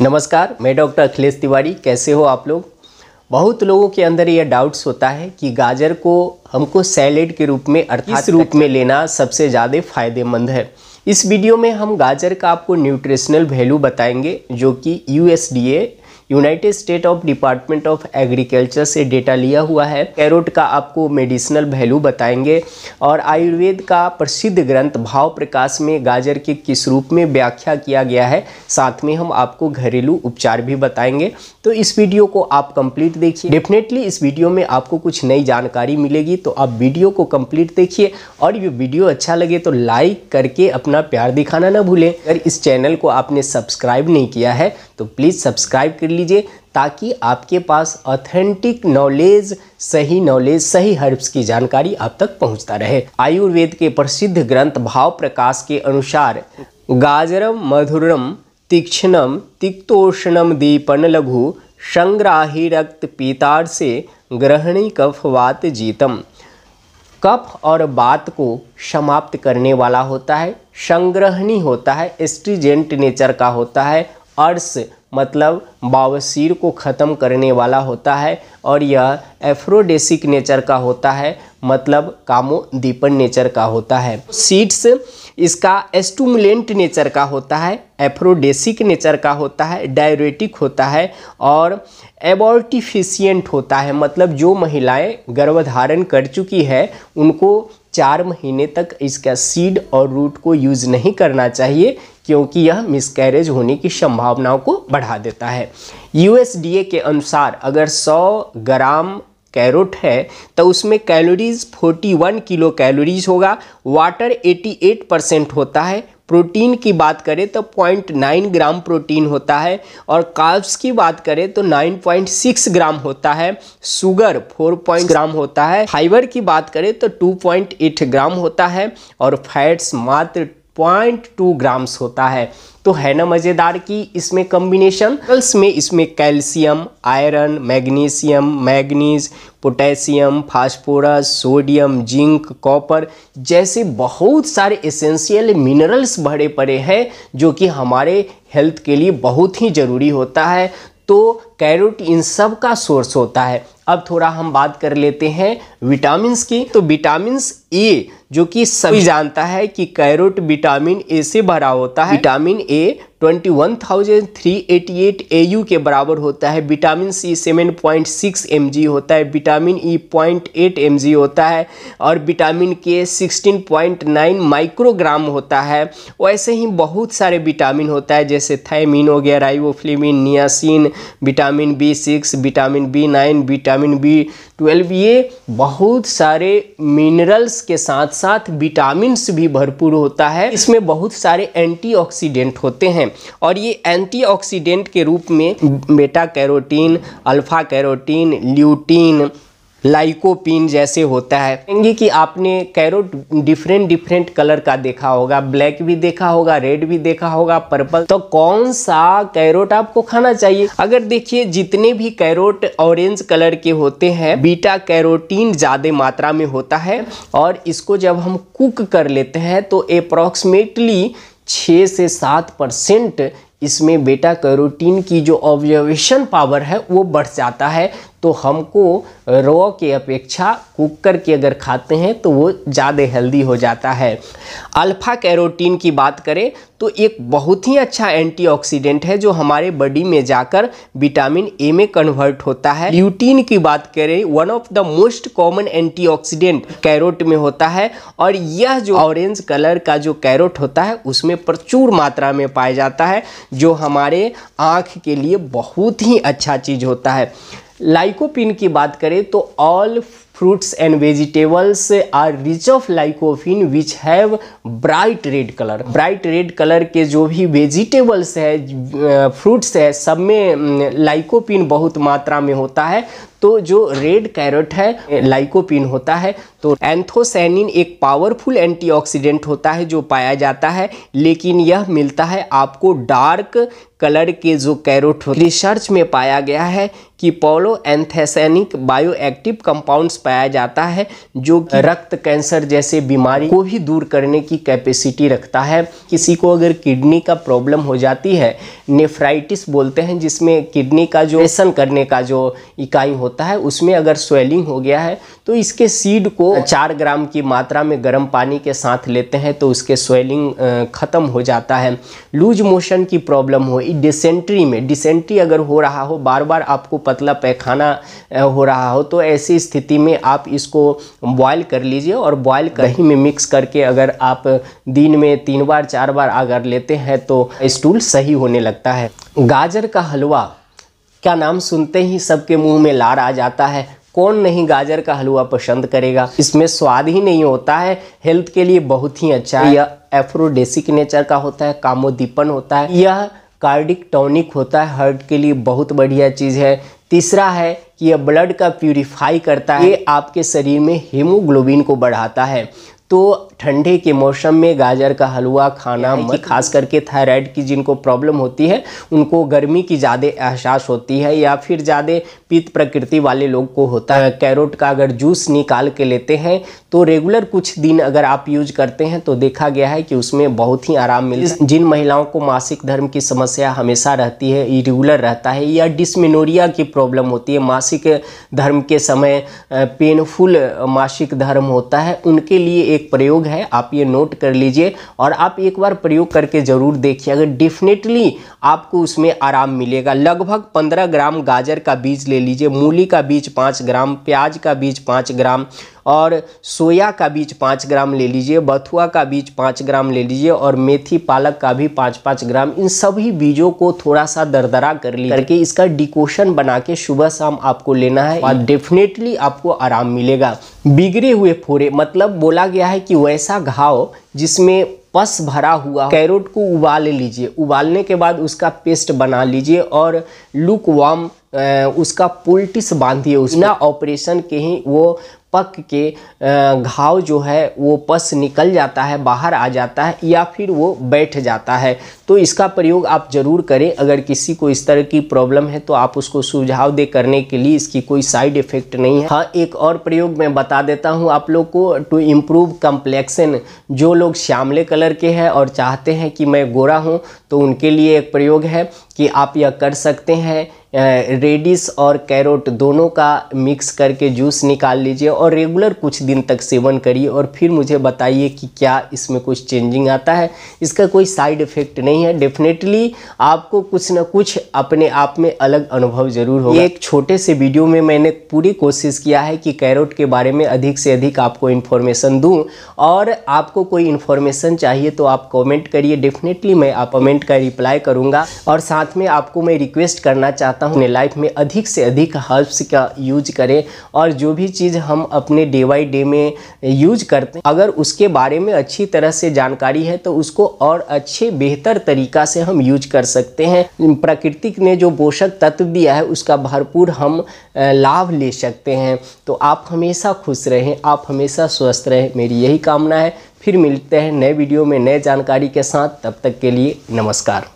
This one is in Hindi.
नमस्कार मैं डॉक्टर अखिलेश तिवारी कैसे हो आप लोग बहुत लोगों के अंदर यह डाउट्स होता है कि गाजर को हमको सैलेड के रूप में अर्थात रूप में लेना सबसे ज़्यादा फायदेमंद है इस वीडियो में हम गाजर का आपको न्यूट्रिशनल वैल्यू बताएंगे जो कि U United State of department of agriculture से डेटा लिया हुआ है कैरोट का आपको मेडिसिनल वैल्यू बताएंगे और आयुर्वेद का प्रसिद्ध ग्रंथ भाव प्रकाश में गाजर के किस रूप में व्याख्या किया गया है साथ में हम आपको घरेलू उपचार भी बताएंगे तो इस वीडियो को आप कंप्लीट देखिए डेफिनेटली इस वीडियो में आपको कुछ नई जानकारी मिलेगी तो आप वीडियो को कंप्लीट देखिए और ये वीडियो अच्छा लगे तो लाइक करके अपना प्यार दिखाना ना भूलें अगर इस चैनल को आपने सब्सक्राइब नहीं किया है तो प्लीज़ सब्सक्राइब कर लीजिए ताकि आपके पास ऑथेंटिक नॉलेज सही नॉलेज सही हर्ब्स की जानकारी आप तक पहुंचता रहे आयुर्वेद के प्रसिद्ध ग्रंथ भाव प्रकाश के अनुसार गाजरम मधुरम तीक्ष्णम तिक्तोषणम दीपन लघु संग्राही रक्त पीतार से ग्रहणी कफ वात जीतम कफ और बात को समाप्त करने वाला होता है संग्रहणी होता है एस्ट्रीजेंट नेचर का होता है अर्स मतलब बावसीर को ख़त्म करने वाला होता है और यह एफ्रोडेसिक नेचर का होता है मतलब कामोदीपन नेचर का होता है सीड्स इसका एस्टूमुलेंट नेचर का होता है एफ्रोडेसिक नेचर का होता है डायरेटिक होता है और एबॉर्टिफिशियंट होता है मतलब जो महिलाएं गर्भधारण कर चुकी है उनको चार महीने तक इसका सीड और रूट को यूज़ नहीं करना चाहिए क्योंकि यह मिसकैरेज होने की संभावनाओं को बढ़ा देता है यूएसडीए के अनुसार अगर 100 ग्राम कैरोट है तो उसमें कैलोरीज 41 किलो कैलोरीज होगा वाटर 88 परसेंट होता है प्रोटीन की बात करें तो 0.9 ग्राम प्रोटीन होता है और कार्ब्स की बात करें तो 9.6 ग्राम होता है शुगर 4. ग्राम होता है फाइबर की बात करें तो 2.8 ग्राम होता है और फैट्स मात्र पॉइंट टू ग्राम्स होता है तो है ना मज़ेदार कि इसमें कम्बिनेशन में इसमें calcium iron magnesium manganese potassium phosphorus sodium zinc copper जैसे बहुत सारे एसेंशियल मिनरल्स भरे पड़े हैं जो कि हमारे हेल्थ के लिए बहुत ही ज़रूरी होता है तो कैरोट इन सब का सोर्स होता है अब थोड़ा हम बात कर लेते हैं विटामिन की तो विटामिन ए e, जो कि सभी जानता है कि कैरोट विटामिन ए से भरा होता है विटामिन ए 21,388 एयू के बराबर होता है विटामिन सी 7.6 पॉइंट होता है विटामिन ई e 0.8 mg होता है और विटामिन के 16.9 माइक्रोग्राम होता है वैसे ही बहुत सारे विटामिन होता है जैसे थायमिन हो गया riboflavin niacin vitamin B six vitamin B nine vitamin B twelve ये बहुत सारे मिनरल्स के साथ साथ विटामिन भी भरपूर होता है इसमें बहुत सारे एंटीऑक्सीडेंट होते हैं और ये एंटीऑक्सीडेंट के रूप में beta carotene alpha carotene lutein lycopene जैसे होता है कहेंगे कि आपने कैरोट डिफरेंट डिफरेंट कलर का देखा होगा ब्लैक भी देखा होगा रेड भी देखा होगा पर्पल तो कौन सा कैरोट आपको खाना चाहिए अगर देखिए जितने भी कैरोट ऑरेंज कलर के होते हैं बीटा कैरोटीन ज़्यादा मात्रा में होता है और इसको जब हम कुक कर लेते हैं तो अप्रोक्सीमेटली छः से सात परसेंट इसमें बेटा कैरोटीन की जो ऑब्जर्वेशन पावर है वो बढ़ जाता है तो हमको रॉ के अपेक्षा कुक के अगर खाते हैं तो वो ज़्यादा हेल्दी हो जाता है अल्फ़ा कैरोटीन की बात करें तो एक बहुत ही अच्छा एंटीऑक्सीडेंट है जो हमारे बॉडी में जाकर विटामिन ए में कन्वर्ट होता है ल्यूटीन की बात करें one of the most common antioxidant carrot में होता है और यह जो ऑरेंज कलर का जो कैरोट होता है उसमें प्रचुर मात्रा में पाया जाता है जो हमारे आँख के लिए बहुत ही अच्छा चीज़ होता है लाइकोपिन की बात करें तो all fruits and vegetables are rich of lycopene which have bright red colour bright red colour के जो भी वेजिटेबल्स है फ्रूट्स है सब में लाइकोपिन बहुत मात्रा में होता है तो जो रेड कैरेट है लाइकोपिन होता है तो एंथोसैनिन एक पावरफुल एंटीऑक्सीडेंट होता है जो पाया जाता है लेकिन यह मिलता है आपको डार्क कलर के जो कैरोट रिसर्च में पाया गया है कि पोलो एंथेसैनिक बायोएक्टिव कंपाउंड्स पाया जाता है जो रक्त कैंसर जैसे बीमारी को भी दूर करने की कैपेसिटी रखता है किसी को अगर किडनी का प्रॉब्लम हो जाती है नेफ्राइटिस बोलते हैं जिसमें किडनी का जो एसन करने का जो इकाई होता है उसमें अगर स्वेलिंग हो गया है तो इसके सीड को चार ग्राम की मात्रा में गर्म पानी के साथ लेते हैं तो उसके स्वेलिंग ख़त्म हो जाता है लूज मोशन की प्रॉब्लम हो डिसेंट्री में डिसेंट्री अगर हो रहा हो बार बार आपको पतला पैखाना हो रहा हो तो ऐसी स्थिति में आप इसको बॉयल कर लीजिए और बॉयल कहीं में मिक्स करके अगर आप दिन में तीन बार चार बार अगर लेते हैं तो स्टूल सही होने लगता है गाजर का हलवा क्या नाम सुनते ही सबके मुंह में लार आ जाता है कौन नहीं गाजर का हलवा पसंद करेगा इसमें स्वाद ही नहीं होता है हेल्थ के लिए बहुत ही अच्छा है यह एफ्रोडेसिक नेचर का होता है कामोदीपन होता है यह कार्डिक टॉनिक होता है हार्ट के लिए बहुत बढ़िया चीज़ है तीसरा है कि यह ब्लड का प्यूरिफाई करता है ये आपके शरीर में हीमोग्लोबिन को बढ़ाता है तो ठंडे के मौसम में गाजर का हलवा खाना मत तो खास करके थायराइड की जिनको प्रॉब्लम होती है उनको गर्मी की ज़्यादा एहसास होती है या फिर ज़्यादा पीत प्रकृति वाले लोग को होता है कैरोट का अगर जूस निकाल के लेते हैं तो रेगुलर कुछ दिन अगर आप यूज करते हैं तो देखा गया है कि उसमें बहुत ही आराम मिल जिन महिलाओं को मासिक धर्म की समस्या हमेशा रहती है इरेगुलर रहता है या डिसमिनोरिया की प्रॉब्लम होती है मासिक धर्म के समय पेनफुल मासिक धर्म होता है उनके लिए एक एक प्रयोग है आप ये नोट कर लीजिए और आप एक बार प्रयोग करके ज़रूर देखिए अगर डेफिनेटली आपको उसमें आराम मिलेगा लगभग पंद्रह ग्राम गाजर का बीज ले लीजिए मूली का बीज पाँच ग्राम प्याज का बीज पाँच ग्राम और सोया का बीज पाँच ग्राम ले लीजिए बथुआ का बीज पाँच ग्राम ले लीजिए और मेथी पालक का भी पाँच पाँच ग्राम इन सभी बीजों को थोड़ा सा दरदरा कर ली करके इसका डिकोशन बना के सुबह शाम आपको लेना है और डेफिनेटली आपको आराम मिलेगा बिगड़े हुए फोरे मतलब बोला गया है कि वैसा घाव जिसमें पस भरा हुआ कैरोट को उबाल लीजिए उबालने के बाद उसका पेस्ट बना लीजिए और लुक वार्म उसका पुलटिस बांधिए उसना ऑपरेशन के ही वो पक के घाव जो है वो पस निकल जाता है बाहर आ जाता है या फिर वो बैठ जाता है तो इसका प्रयोग आप ज़रूर करें अगर किसी को इस तरह की प्रॉब्लम है तो आप उसको सुझाव दे करने के लिए इसकी कोई साइड इफ़ेक्ट नहीं है हाँ एक और प्रयोग मैं बता देता हूँ आप लोग को टू इम्प्रूव कम्प्लेक्सन जो लोग श्यामले कलर के हैं और चाहते हैं कि मैं गोरा हूँ तो उनके लिए एक प्रयोग है कि आप यह कर सकते हैं रेडिस और कैरोट दोनों का मिक्स करके जूस निकाल लीजिए और रेगुलर कुछ दिन तक सेवन करिए और फिर मुझे बताइए कि क्या इसमें कुछ चेंजिंग आता है इसका कोई साइड इफ़ेक्ट नहीं है डेफिनेटली आपको कुछ ना कुछ अपने आप में अलग अनुभव ज़रूर होगा एक छोटे से वीडियो में मैंने पूरी कोशिश किया है कि कैरोट के बारे में अधिक से अधिक आपको इन्फॉर्मेशन दूँ और आपको कोई इन्फॉर्मेशन चाहिए तो आप कॉमेंट करिए डेफिनेटली मैं आप कमेंट कमेंट का रिप्लाई करूंगा और साथ में आपको मैं रिक्वेस्ट करना चाहता हूँ अपने लाइफ में अधिक से अधिक हर्ब्स का यूज करें और जो भी चीज़ हम अपने डे बाई डे में यूज करते हैं अगर उसके बारे में अच्छी तरह से जानकारी है तो उसको और अच्छे बेहतर तरीका से हम यूज कर सकते हैं प्रकृति ने जो पोषक तत्व दिया है उसका भरपूर हम लाभ ले सकते हैं तो आप हमेशा खुश रहें आप हमेशा स्वस्थ रहें मेरी यही कामना है फिर मिलते हैं नए वीडियो में नए जानकारी के साथ तब तक के लिए नमस्कार